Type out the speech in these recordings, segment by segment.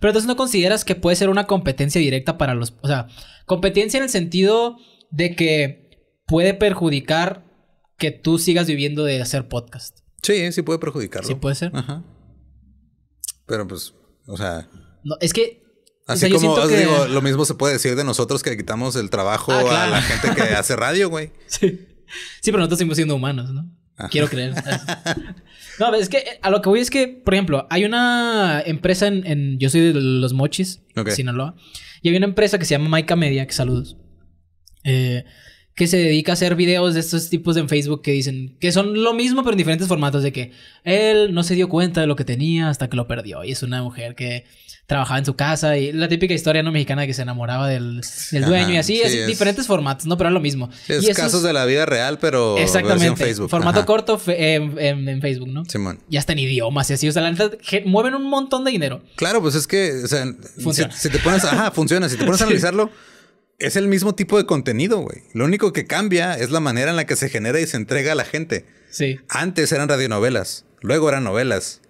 Pero entonces no consideras que puede ser una competencia directa para los... O sea, competencia en el sentido de que puede perjudicar que tú sigas viviendo de hacer podcast. Sí, sí puede perjudicarlo. Sí puede ser. Ajá. Pero pues, o sea... No, es que Así como, lo mismo se puede decir de nosotros que quitamos el trabajo ah, a la gente que hace radio, güey. Sí. Sí, pero nosotros seguimos siendo humanos, ¿no? Quiero creer. no, es que eh, a lo que voy es que, por ejemplo, hay una empresa en. yo soy de los Mochis, Sinaloa. Y hay una empresa que se llama Maica Media, que saludos. Eh, que se dedica a hacer videos de estos tipos en Facebook que dicen que son lo mismo pero en diferentes formatos de que él no se dio cuenta de lo que tenía hasta que lo perdió y es una mujer que trabajaba en su casa y la típica historia no mexicana que se enamoraba del, dueño y así, diferentes formatos, ¿no? Pero es lo mismo. es esos, casos de la vida real pero exactamente, Facebook. Formato corto en, Facebook, ¿no? Simón. Y hasta en idiomas y así, o sea, mueven un montón de dinero. Claro, pues es que, Si, te pones, ajá, funciona, si te pones a analizarlo, es el mismo tipo de contenido, güey. Lo único que cambia es la manera en la que se genera y se entrega a la gente. Sí. Antes eran radionovelas, luego eran novelas.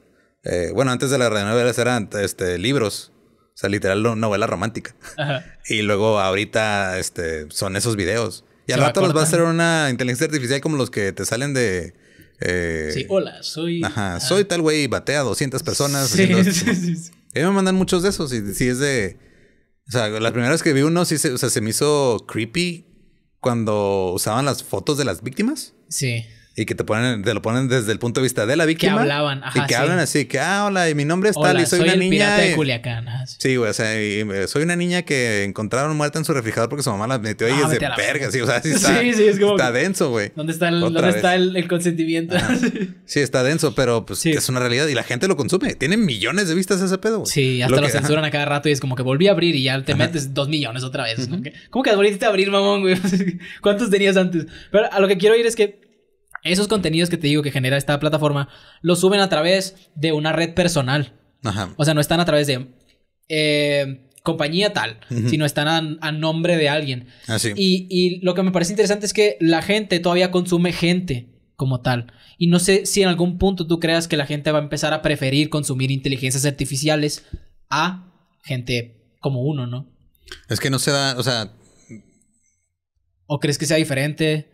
Eh, bueno, antes de las radionovelas eran este, libros. O sea, literal, novela romántica. Ajá. Y luego ahorita este, son esos videos. Y al rato los va a hacer una inteligencia artificial como los que te salen de... Eh, sí, hola, soy... Ajá, soy tal güey y batea a 200 personas. Sí, sí, sí, A mí me mandan muchos de esos. Y si es de o sea, las primeras que vi uno, sí se, o sea, se me hizo creepy cuando usaban las fotos de las víctimas. Sí y que te ponen, lo ponen desde el punto de vista de la víctima. Que hablaban, Y que hablan así, que, ah, hola, y mi nombre es tal, y soy, una niña. de Culiacán. sí. güey, o sea, soy una niña que encontraron muerta en su refrigerador porque su mamá la metió ahí ah, y es de verga, sí, o sea, sí está, es como está denso, güey. ¿Dónde está el, ¿dónde está el, consentimiento? sí, está denso, pero pues es una realidad y la gente lo consume. Tienen millones de vistas ese pedo. Güey. Sí, hasta lo, censuran a cada rato y es como que volví a abrir y ya te metes dos millones otra vez. ¿Cómo que volviste a abrir, mamón, güey? ¿Cuántos tenías antes? Pero a lo que quiero ir es que esos contenidos que te digo que genera esta plataforma los suben a través de una red personal. Ajá. O sea, no están a través de eh, compañía tal, sino están a, nombre de alguien. Así. Ah, y, y, lo que me parece interesante es que la gente todavía consume gente como tal. Y no sé si en algún punto tú creas que la gente va a empezar a preferir consumir inteligencias artificiales a gente como uno, ¿no? Es que no se da, o sea... ¿O crees que sea diferente?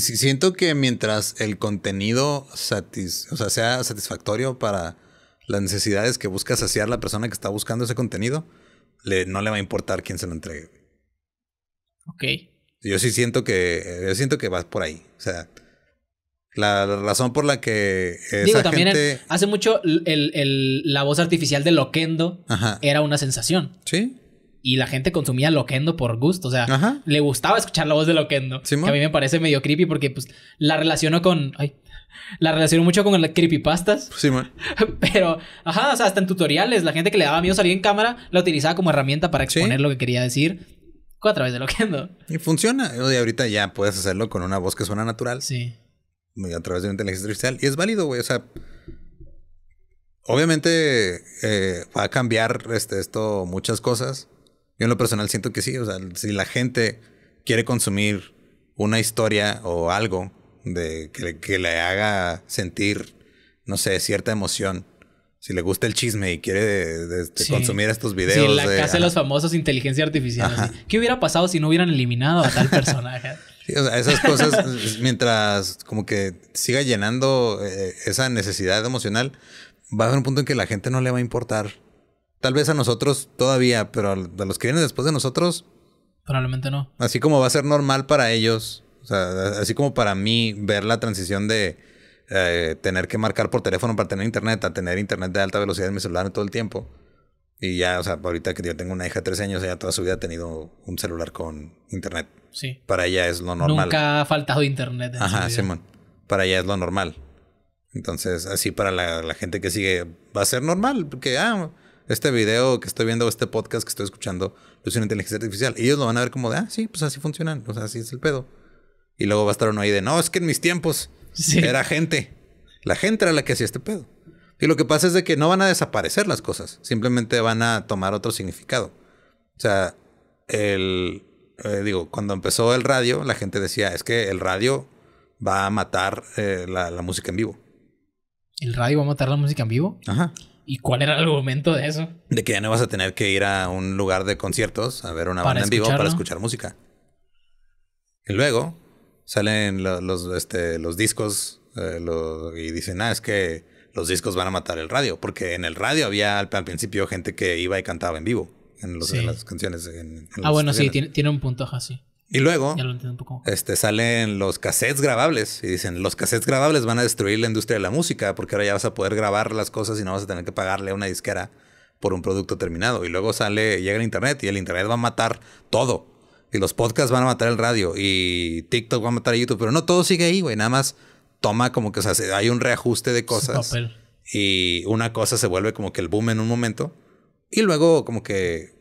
siento que mientras el contenido sea, satisfactorio para las necesidades que busca saciar la persona que está buscando ese contenido, no le va a importar quién se lo entregue. Ok. Yo sí siento que, yo siento que vas por ahí. O sea, la, razón por la que. Esa Digo, también hace mucho la voz artificial de Loquendo era una sensación. Sí y la gente consumía Loquendo por gusto. O sea, le gustaba escuchar la voz de Loquendo. que a mí me parece medio creepy porque pues la relaciono con... la relaciono mucho con las creepypastas. Sí, man. Pero, ajá, o sea, hasta en tutoriales, la gente que le daba miedo salir en cámara la utilizaba como herramienta para exponer lo que quería decir a través de Loquendo. Y funciona. Y ahorita ya puedes hacerlo con una voz que suena natural. Sí. A través de una inteligencia artificial. Y es válido, güey. O sea, obviamente eh, va a cambiar este, esto muchas cosas. Yo en lo personal siento que sí. O sea, si la gente quiere consumir una historia o algo de que, le haga sentir, no sé, cierta emoción, si le gusta el chisme y quiere este, consumir estos videos. Sí, la casa de los famosos inteligencia artificial. ¿Qué hubiera pasado si no hubieran eliminado a tal personaje? o sea, esas cosas, mientras como que siga llenando eh, esa necesidad emocional, va a haber un punto en que la gente no le va a importar Tal vez a nosotros todavía, pero a los que vienen después de nosotros. Probablemente no. Así como va a ser normal para ellos, o sea, así como para mí ver la transición de eh, tener que marcar por teléfono para tener internet, a tener internet de alta velocidad en mi celular todo el tiempo. Y ya, o sea, ahorita que yo tengo una hija de 13 años, ella toda su vida ha tenido un celular con internet. Sí. Para ella es lo normal. Nunca ha faltado internet. Ajá, Simón. Para ella es lo normal. Entonces, así para la, la, gente que sigue, va a ser normal, porque, ah, este video que estoy viendo, este podcast que estoy escuchando, es una inteligencia artificial. Y ellos lo van a ver como de, ah, sí, pues así funcionan, o sea, así es el pedo. Y luego va a estar uno ahí de, no, es que en mis tiempos era gente. La gente era la que hacía este pedo. Y lo que pasa es de que no van a desaparecer las cosas, simplemente van a tomar otro significado. O sea, el, eh, digo, cuando empezó el radio, la gente decía, es que el radio va a matar eh, la, la música en vivo. ¿El radio va a matar la música en vivo? Ajá. ¿Y cuál era el argumento de eso? De que ya no vas a tener que ir a un lugar de conciertos a ver una banda en vivo para escuchar música. Y luego salen este, los, discos eh, y dicen, ah, es que los discos van a matar el radio, porque en el radio había al, principio gente que iba y cantaba en vivo en, las canciones. ah, bueno, sí, tiene, tiene, un punto, así. Y luego Este, salen los cassettes grabables y dicen, los cassettes grabables van a destruir la industria de la música porque ahora ya vas a poder grabar las cosas y no vas a tener que pagarle a una disquera por un producto terminado. Y luego sale, llega el Internet y el Internet va a matar todo. Y los podcasts van a matar el radio y TikTok va a matar a YouTube, pero no todo sigue ahí, güey, nada más toma como que, hay un reajuste de cosas. Y una cosa se vuelve como que el boom en un momento y luego como que,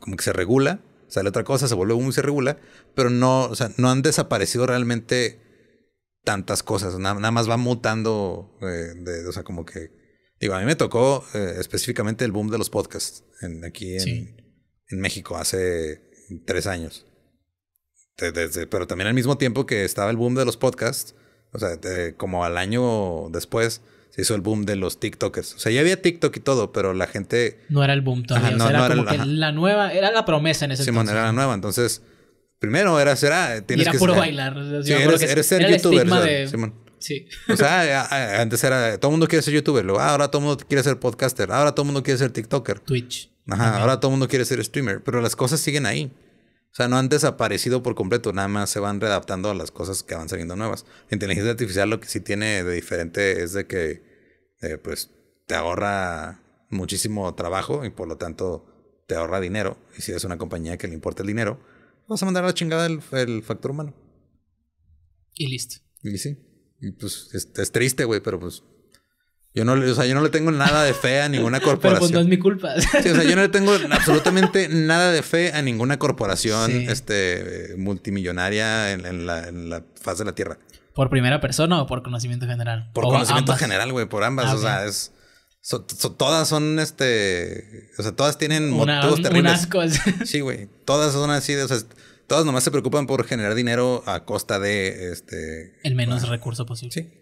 como que se regula sale otra cosa, se vuelve muy irregular, pero no, o no han desaparecido realmente tantas cosas, nada, más va mutando, eh, o sea, como que, digo, a mí me tocó eh, específicamente el boom de los podcasts en, aquí en, México hace tres años. pero también al mismo tiempo que estaba el boom de los podcasts, o sea, como al año después, se hizo el boom de los TikTokers. O sea, ya había TikTok y todo, pero la gente... No era el boom todavía. era como la nueva... Era la promesa en ese Simón, era la nueva. Entonces, primero era ser... Ah, tienes y era puro bailar. ser youtuber. Simón. Sí. O sea, ah, ah, antes era... Todo el mundo quiere ser youtuber. ahora todo el mundo quiere ser podcaster. Ahora todo el mundo quiere ser tiktoker. Twitch. ajá. ahora todo el mundo quiere ser streamer. Pero las cosas siguen ahí. O sea, no han desaparecido por completo, nada más se van readaptando a las cosas que van saliendo nuevas. La inteligencia artificial lo que sí tiene de diferente es de que, eh, pues, te ahorra muchísimo trabajo y por lo tanto te ahorra dinero. Y si eres una compañía que le importa el dinero, vas a mandar a la chingada el, factor humano. Y listo. Y sí. Y pues es triste, güey, pero pues yo no, o sea, yo no le tengo nada de fe a ninguna corporación. Pero pues no es mi culpa. o sea, yo no le tengo absolutamente nada de fe a ninguna corporación este, multimillonaria en, la, faz de la Tierra. ¿Por primera persona o por conocimiento general? Por conocimiento general, güey, por ambas. Ah, o sea, es... todas son este. O sea, todas tienen motivos un, terribles. sí, güey. Todas son así. o sea, todas nomás se preocupan por generar dinero a costa de este. El menos recurso posible. Sí.